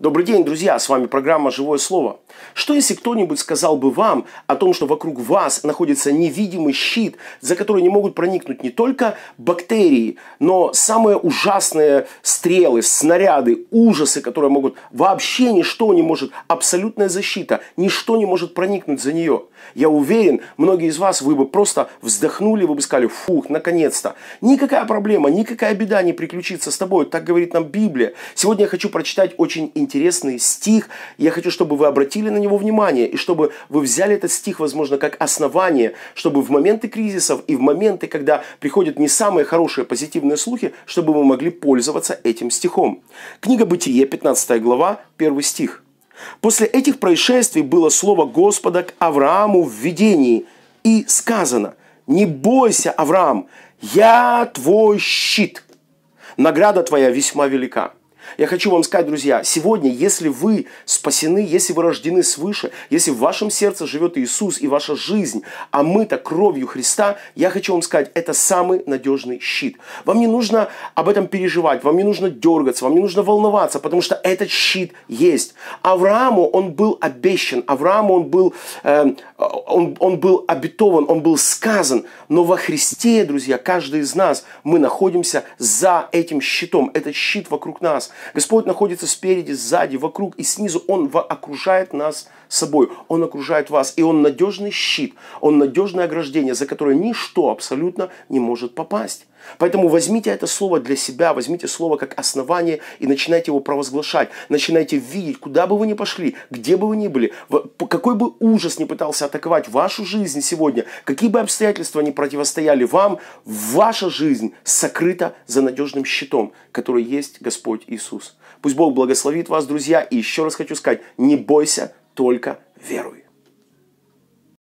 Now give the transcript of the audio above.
Добрый день, друзья! С вами программа «Живое слово». Что если кто-нибудь сказал бы вам о том, что вокруг вас находится невидимый щит, за который не могут проникнуть не только бактерии, но самые ужасные стрелы, снаряды, ужасы, которые могут... Вообще ничто не может, абсолютная защита, ничто не может проникнуть за нее. Я уверен, многие из вас, вы бы просто вздохнули, вы бы сказали, фух, наконец-то. Никакая проблема, никакая беда не приключится с тобой, так говорит нам Библия. Сегодня я хочу прочитать очень интересный интересный стих. Я хочу, чтобы вы обратили на него внимание и чтобы вы взяли этот стих, возможно, как основание, чтобы в моменты кризисов и в моменты, когда приходят не самые хорошие позитивные слухи, чтобы вы могли пользоваться этим стихом. Книга Бытие, 15 глава, 1 стих. После этих происшествий было слово Господа к Аврааму в видении, и сказано, «Не бойся, Авраам, я твой щит, награда твоя весьма велика». Я хочу вам сказать, друзья, сегодня, если вы спасены, если вы рождены свыше, если в вашем сердце живет Иисус и ваша жизнь, а мы-то кровью Христа, я хочу вам сказать, это самый надежный щит. Вам не нужно об этом переживать, вам не нужно дергаться, вам не нужно волноваться, потому что этот щит есть. Аврааму он был обещан, Аврааму он был, э, он, он был обетован, он был сказан, но во Христе, друзья, каждый из нас, мы находимся за этим щитом, этот щит вокруг нас. Господь находится спереди, сзади, вокруг и снизу. Он окружает нас собой. Он окружает вас. И Он надежный щит. Он надежное ограждение, за которое ничто абсолютно не может попасть. Поэтому возьмите это слово для себя, возьмите слово как основание и начинайте его провозглашать. Начинайте видеть, куда бы вы ни пошли, где бы вы ни были, какой бы ужас ни пытался атаковать вашу жизнь сегодня, какие бы обстоятельства ни противостояли вам, ваша жизнь сокрыта за надежным щитом, который есть Господь Иисус. Пусть Бог благословит вас, друзья, и еще раз хочу сказать, не бойся, только веруй.